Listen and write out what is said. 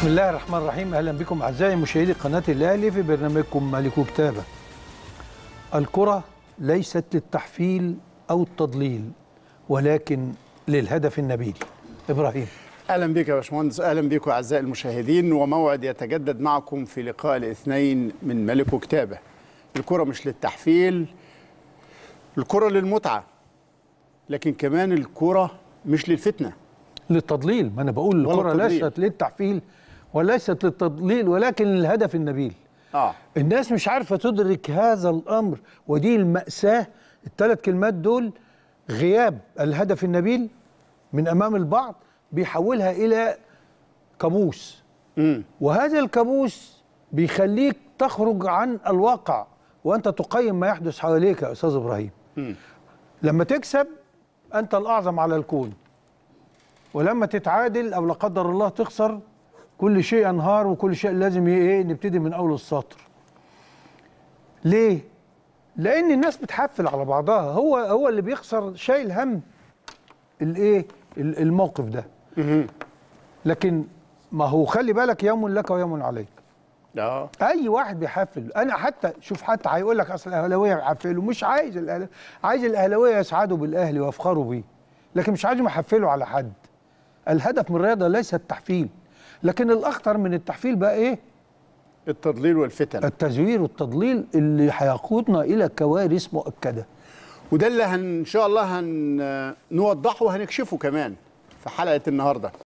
بسم الله الرحمن الرحيم اهلا بكم اعزائي مشاهدي قناه الاهلي في برنامجكم ملك كتابه. الكره ليست للتحفيل او التضليل ولكن للهدف النبيل. ابراهيم اهلا بك يا باشمهندس اهلا بكم اعزائي المشاهدين وموعد يتجدد معكم في لقاء الاثنين من ملك وكتابه. الكره مش للتحفيل الكره للمتعه لكن كمان الكره مش للفتنه للتضليل ما انا بقول الكره ليست للتحفيل وليست للتضليل ولكن للهدف النبيل آه. الناس مش عارفه تدرك هذا الامر ودي الماساه الثلاث كلمات دول غياب الهدف النبيل من امام البعض بيحولها الى كابوس وهذا الكابوس بيخليك تخرج عن الواقع وانت تقيم ما يحدث حواليك يا استاذ ابراهيم م. لما تكسب انت الاعظم على الكون ولما تتعادل او لا قدر الله تخسر كل شيء ينهار وكل شيء لازم ايه نبتدي من اول السطر ليه لان الناس بتحفل على بعضها هو هو اللي بيخسر شايل هم الايه الموقف ده لكن ما هو خلي بالك يوم لك ويوم عليك اه اي واحد بيحفل انا حتى شوف حتى هيقول لك اصل الاهلاويه بيحفلوا مش عايز الأهل... عايز الاهلاويه يسعدوا بالاهلي ويفخروا بيه لكن مش عايزهم يحفلوا على حد الهدف من الرياضه ليس التحفيل لكن الاخطر من التحفيل بقى ايه التضليل والفتن التزوير والتضليل اللي هيقودنا الى كوارث مؤكده وده اللي هن ان شاء الله هنوضحه وهنكشفه كمان في حلقه النهارده